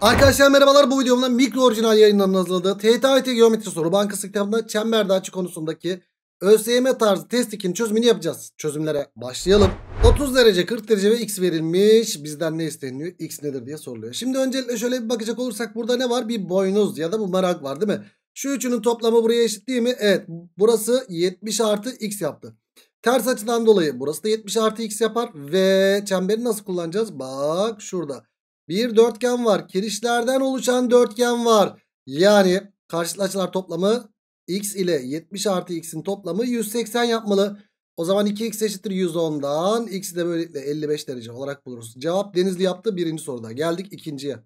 Arkadaşlar merhabalar bu videomda mikro orijinal yayınlarının hazırladığı TTIT Geometri Soru Bankası kitabında çemberde açı konusundaki ÖSYM tarzı test 2'nin çözümünü yapacağız. Çözümlere başlayalım. 30 derece 40 derece ve x verilmiş. Bizden ne isteniyor? x nedir diye soruluyor. Şimdi öncelikle şöyle bir bakacak olursak burada ne var? Bir boynuz ya da bu merak var değil mi? Şu üçünün toplamı buraya eşit değil mi? Evet burası 70 artı x yaptı. Ters açıdan dolayı burası da 70 artı x yapar. Ve çemberi nasıl kullanacağız? Bak şurada bir dörtgen var. Kirişlerden oluşan dörtgen var. Yani karşılıklı açılar toplamı x ile 70 artı x'in toplamı 180 yapmalı. O zaman 2x eşittir 110'dan x'i de böylelikle 55 derece olarak buluruz. Cevap Denizli yaptı birinci soruda. Geldik ikinciye.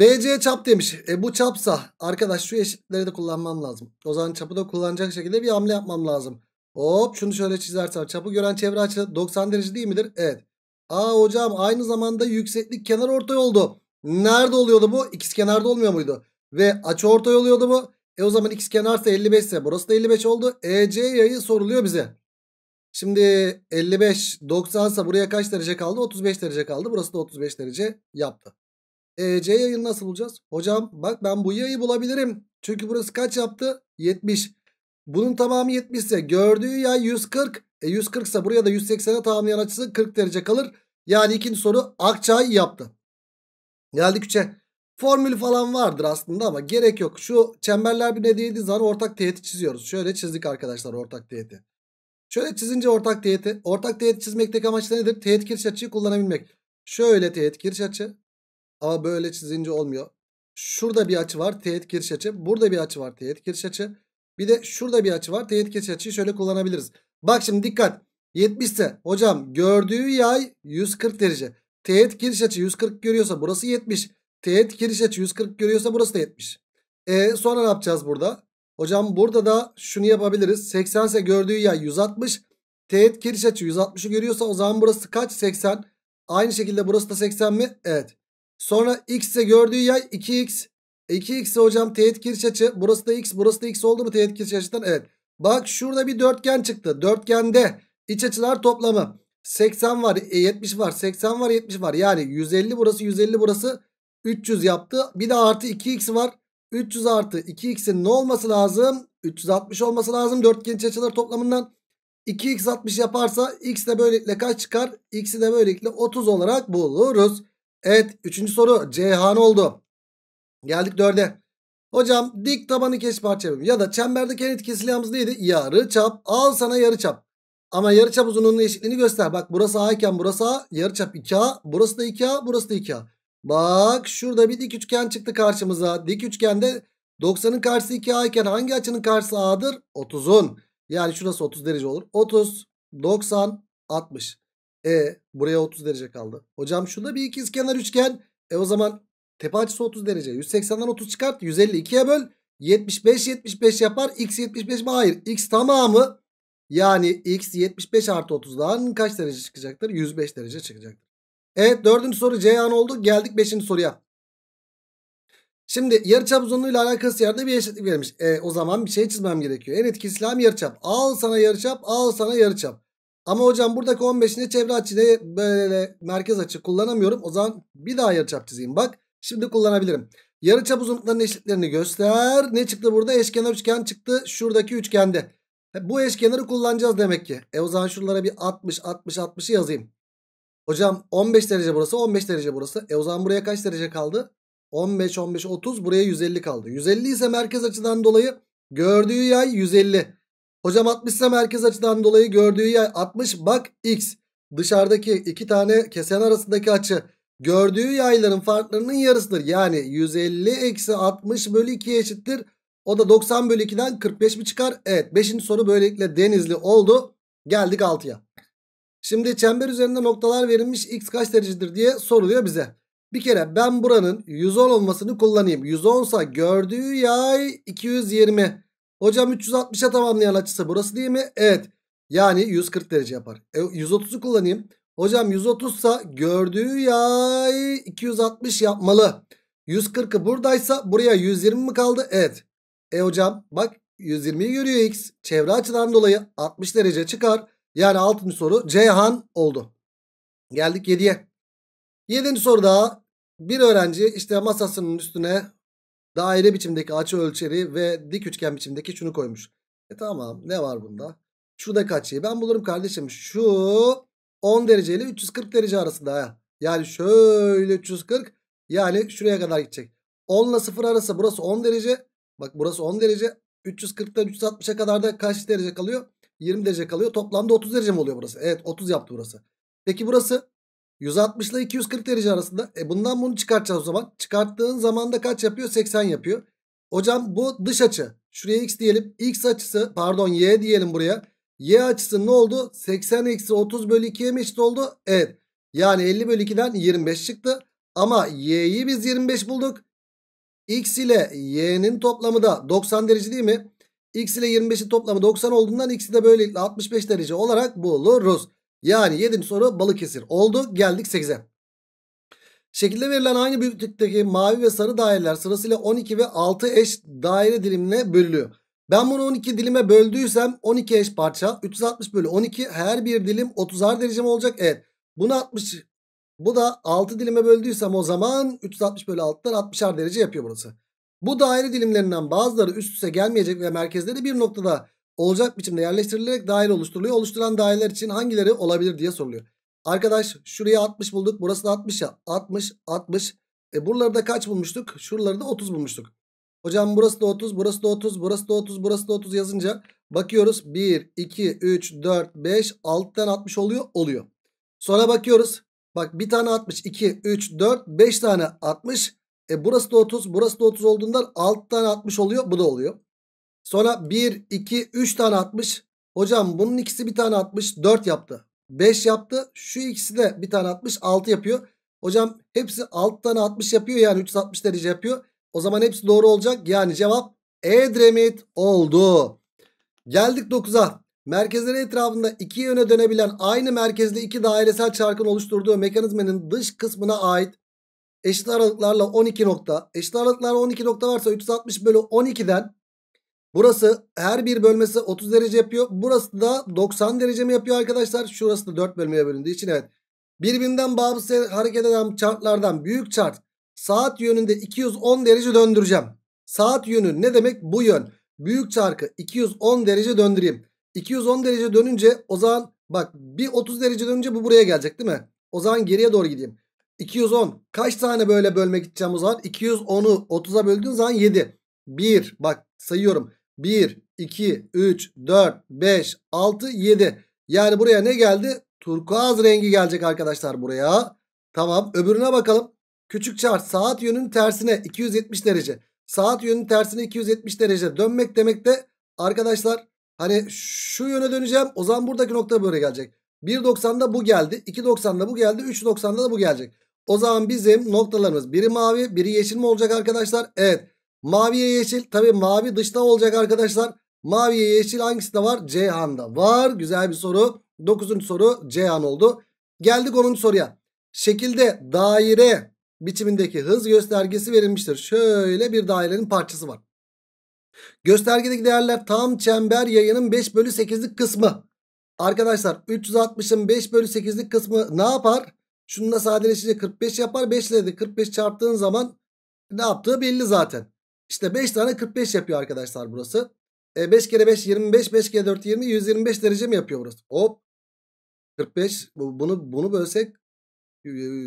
BC çap demiş. E bu çapsa arkadaş şu eşitleri de kullanmam lazım. O zaman çapı da kullanacak şekilde bir hamle yapmam lazım. Hop şunu şöyle çizersem çapı gören çevre açı 90 derece değil midir? Evet. Aa hocam aynı zamanda yükseklik kenar ortay oldu. Nerede oluyordu bu? İkiz kenarda olmuyor muydu? Ve açı ortay oluyordu bu. E o zaman ikiz kenarsa 55 ise burası da 55 oldu. EC yayı soruluyor bize. Şimdi 55 90 ise buraya kaç derece kaldı? 35 derece kaldı. Burası da 35 derece yaptı. EC yayını nasıl bulacağız? Hocam bak ben bu yayı bulabilirim. Çünkü burası kaç yaptı? 70. Bunun tamamı 70 ise gördüğü yay 140. E 140 ise buraya da 180'e tamamlayan açısı 40 derece kalır. Yani ikinci soru Akçay yaptı. Geldik 3'e. Formül falan vardır aslında ama gerek yok. Şu çemberler bir ne değildiği zaman ortak teğeti çiziyoruz. Şöyle çizdik arkadaşlar ortak teğeti. Şöyle çizince ortak teğeti. Ortak teğet çizmekteki amaç nedir? Teğet kiriş açıyı kullanabilmek. Şöyle teğet kiriş açı. Ama böyle çizince olmuyor. Şurada bir açı var teğet kiriş açı. Burada bir açı var teğet kiriş açı. Bir de şurada bir açı var teğet kiriş açıyı şöyle kullanabiliriz. Bak şimdi dikkat. 70 ise hocam gördüğü yay 140 derece. Teğet giriş açı 140 görüyorsa burası 70. Teğet giriş açı 140 görüyorsa burası da 70. E sonra ne yapacağız burada? Hocam burada da şunu yapabiliriz. 80 ise gördüğü yay 160. Teğet giriş açı 160'ı görüyorsa o zaman burası kaç? 80. Aynı şekilde burası da 80 mi? Evet. Sonra x ise gördüğü yay 2x. 2x e, hocam teğet giriş açı. Burası da x, burası da x oldu mu teğet giriş açıdan? Evet. Bak şurada bir dörtgen çıktı. Dörtgende iç açılar toplamı 80 var, 70 e, var, 80 var, 70 var. Yani 150 burası, 150 burası 300 yaptı. Bir de artı 2x var. 300 artı 2x'in ne olması lazım? 360 olması lazım dörtgen iç açılar toplamından. 2x 60 yaparsa x de böylelikle kaç çıkar? x'i de böylelikle 30 olarak buluruz. Evet 3. soru Ceyhan oldu. Geldik 4'e. Hocam dik tabanı keş parçaladım. Ya da çemberdeki en etkili silahımız neydi? Yarı çap. Al sana yarı çap. Ama yarı çap uzunluğunun eşitliğini göster. Bak burası A iken burası A. Yarı çap 2A. Burası da 2A. Burası da 2A. Bak şurada bir dik üçgen çıktı karşımıza. Dik üçgende 90'ın karşısı 2A iken hangi açının karşısı A'dır? 30'un. Yani şurası 30 derece olur. 30, 90, 60. E buraya 30 derece kaldı. Hocam şurada bir ikizkenar üçgen. E o zaman Tepe açısı 30 derece. 180'den 30 çıkart. 150 2'ye böl. 75 75 yapar. X 75 mi? Hayır. X tamamı yani X 75 artı 30'dan kaç derece çıkacaktır? 105 derece çıkacaktır. Evet dördüncü soru Ceyhan oldu. Geldik beşinci soruya. Şimdi yarıçap uzunluğuyla alakası yerde bir eşitlik vermiş. E, o zaman bir şey çizmem gerekiyor. En etkili silahım yarıçap. Al sana yarıçap, al sana yarıçap. Ama hocam buradaki 15'inde çevre açıyla böyle merkez açı kullanamıyorum. O zaman bir daha yarıçap çizeyim. Bak Şimdi kullanabilirim. Yarıçap uzunluklarının eşitlerini göster. Ne çıktı burada? Eşkenar üçgen çıktı. Şuradaki üçgende. E, bu eşkenarı kullanacağız demek ki. E o zaman şuralara bir 60, 60, 60'ı yazayım. Hocam 15 derece burası, 15 derece burası. E o zaman buraya kaç derece kaldı? 15, 15, 30. Buraya 150 kaldı. 150 ise merkez açıdan dolayı gördüğü yay 150. Hocam 60 ise merkez açıdan dolayı gördüğü yay 60. Bak x. Dışarıdaki iki tane kesen arasındaki açı gördüğü yayların farklarının yarısıdır. Yani 150 eksi 60 bölü 2 eşittir. O da 90 bölü 2'den 45 mi çıkar? Evet 5. soru böylelikle denizli oldu. Geldik 6'ya. Şimdi çember üzerinde noktalar verilmiş x kaç derecedir diye soruluyor bize. Bir kere ben buranın 110 olmasını kullanayım. 110 sa gördüğü yay 220. Hocam 360'a tamamlayan açısı burası değil mi? Evet. Yani 140 derece yapar. E, 130'u kullanayım. Hocam 130 ise gördüğü yay 260 yapmalı. 140'ı buradaysa buraya 120 mi kaldı? Evet. E hocam bak 120'yi görüyor x. Çevre açıdan dolayı 60 derece çıkar. Yani 6. soru Ceyhan oldu. Geldik 7'ye. 7. soruda bir öğrenci işte masasının üstüne daire biçimdeki açı ölçeri ve dik üçgen biçimdeki şunu koymuş. E tamam ne var bunda? Şurada kaç şey? Ben bulurum kardeşim. Şu 10 derece ile 340 derece arasında. Ha. Yani şöyle 340 yani şuraya kadar gidecek. 10 ile 0 arası burası 10 derece. Bak burası 10 derece. 340'dan 360'a kadar da kaç derece kalıyor? 20 derece kalıyor. Toplamda 30 derece mi oluyor burası? Evet 30 yaptı burası. Peki burası 160 ile 240 derece arasında. E bundan bunu çıkartacağız o zaman. Çıkarttığın zaman da kaç yapıyor? 80 yapıyor. Hocam bu dış açı. Şuraya x diyelim. X açısı pardon y diyelim buraya. Y açısı ne oldu? 80 eksi 30 bölü 2'ye mi eşit oldu? Evet. Yani 50 bölü 2'den 25 çıktı. Ama y'yi biz 25 bulduk. X ile y'nin toplamı da 90 derece değil mi? X ile 25'in toplamı 90 olduğundan x'i de böylelikle 65 derece olarak buluruz. Yani 7. soru Balıkesir oldu. Geldik 8'e. Şekilde verilen aynı büyüklükteki mavi ve sarı daireler sırasıyla 12 ve 6 eş daire dilimine bölünüyor. Ben bunu 12 dilime böldüysem 12 eş parça 360 bölü 12 her bir dilim 30'ar mi olacak. Evet bunu 60 bu da 6 dilime böldüysem o zaman 360 bölü 6'dan 60'ar derece yapıyor burası. Bu daire dilimlerinden bazıları üst üste gelmeyecek ve merkezleri bir noktada olacak biçimde yerleştirilerek daire oluşturuluyor. Oluşturan daireler için hangileri olabilir diye soruluyor. Arkadaş şuraya 60 bulduk. Burası da 60 ya. 60, 60. E buraları da kaç bulmuştuk? Şuraları da 30 bulmuştuk. Hocam burası da 30, burası da 30, burası da 30, burası da 30 yazınca bakıyoruz. 1, 2, 3, 4, 5, 6'dan 60 oluyor. Oluyor. Sonra bakıyoruz. Bak bir tane 60, 2, 3, 4, 5 tane 60. E burası da 30, burası da 30 olduğundan 6 60 oluyor. Bu da oluyor. Sonra 1, 2, 3 tane 60. Hocam bunun ikisi bir tane 60, 4 yaptı. 5 yaptı. Şu ikisi de bir tane 60, 6 yapıyor. Hocam hepsi 6 tane 60 yapıyor yani 360 derece yapıyor. O zaman hepsi doğru olacak. Yani cevap Edremit oldu. Geldik 9'a. Merkezleri etrafında iki yöne dönebilen aynı merkezde iki dairesel çarkın oluşturduğu mekanizmanın dış kısmına ait eşit aralıklarla 12 nokta. Eşit aralıklar 12 nokta varsa 360 bölü 12'den burası her bir bölmesi 30 derece yapıyor. Burası da 90 derece mi yapıyor arkadaşlar? Şurası da 4 bölmeye bölündüğü için evet. Birbirinden bağımsız hareket eden çarklardan büyük çark Saat yönünde 210 derece döndüreceğim. Saat yönü ne demek? Bu yön. Büyük çarkı 210 derece döndüreyim. 210 derece dönünce o zaman bak bir 30 derece dönünce bu buraya gelecek değil mi? O zaman geriye doğru gideyim. 210 kaç tane böyle bölmek gideceğim o zaman? 210'u 30'a böldüğün zaman 7. 1 bak sayıyorum. 1, 2, 3, 4, 5, 6, 7. Yani buraya ne geldi? Turkuaz rengi gelecek arkadaşlar buraya. Tamam öbürüne bakalım. Küçük çarp saat yönünün tersine 270 derece. Saat yönünün tersine 270 derece dönmek demek de arkadaşlar hani şu yöne döneceğim. O zaman buradaki nokta böyle gelecek. 1.90'da bu geldi. 2.90'da bu geldi. 3.90'da da bu gelecek. O zaman bizim noktalarımız biri mavi biri yeşil mi olacak arkadaşlar? Evet. Maviye yeşil. Tabi mavi dışta olacak arkadaşlar. Maviye yeşil hangisinde var? Ceyhan'da var. Güzel bir soru. 9. soru Ceyhan oldu. Geldik 10. soruya. Şekilde daire biçimindeki hız göstergesi verilmiştir. Şöyle bir dairenin parçası var. Göstergedeki değerler tam çember yayının 5 bölü 8'lik kısmı. Arkadaşlar 360'ın 5 bölü 8'lik kısmı ne yapar? Şununla sadeleşince 45 yapar. 5 ile de 45 çarptığın zaman ne yaptığı belli zaten. İşte 5 tane 45 yapıyor arkadaşlar burası. E 5 kere 5 25 5 kere 4 20 125 derece mi yapıyor burası? Hop 45 bunu bunu bölsek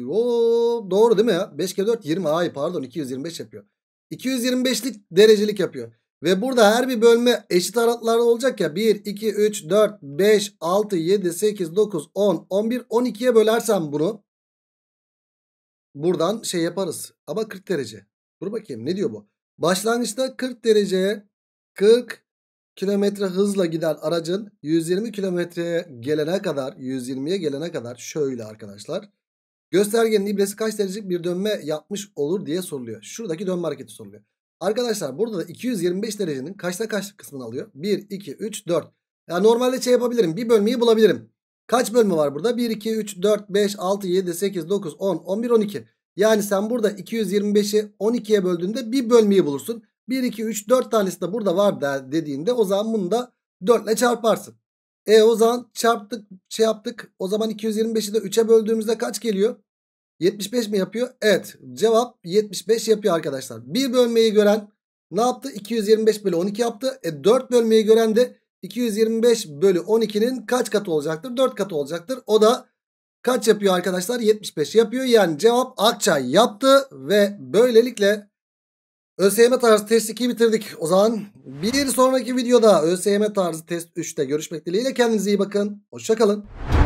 o doğru değil mi ya? 5 kere 4 20. ay pardon 225 yapıyor. 225'lik derecelik yapıyor. Ve burada her bir bölme eşit aralıklarda olacak ya. 1, 2, 3, 4, 5, 6, 7, 8, 9, 10, 11, 12'ye bölersem bunu. Buradan şey yaparız. Ama 40 derece. Dur bakayım ne diyor bu? Başlangıçta 40 dereceye 40 kilometre hızla giden aracın 120 kilometreye gelene kadar 120'ye gelene kadar şöyle arkadaşlar. Göstergenin ibresi kaç derecelik bir dönme yapmış olur diye soruluyor. Şuradaki dönme hareketi soruluyor. Arkadaşlar burada da 225 derecenin kaçta kaç kısmını alıyor? 1, 2, 3, 4. Ya normalde şey yapabilirim. Bir bölmeyi bulabilirim. Kaç bölme var burada? 1, 2, 3, 4, 5, 6, 7, 8, 9, 10, 11, 12. Yani sen burada 225'i 12'ye böldüğünde bir bölmeyi bulursun. 1, 2, 3, 4 tanesi de burada var dediğinde o zaman bunu da 4 ile çarparsın. E o zaman çarptık şey yaptık. O zaman 225'i de 3'e böldüğümüzde kaç geliyor? 75 mi yapıyor? Evet cevap 75 yapıyor arkadaşlar. Bir bölmeyi gören ne yaptı? 225 bölü 12 yaptı. E 4 bölmeyi gören de 225 bölü 12'nin kaç katı olacaktır? 4 katı olacaktır. O da kaç yapıyor arkadaşlar? 75 yapıyor. Yani cevap Akçay yaptı ve böylelikle ÖSYM tarzı test 2'yi bitirdik. O zaman bir sonraki videoda ÖSYM tarzı test 3'te görüşmek dileğiyle kendinize iyi bakın. Hoşçakalın.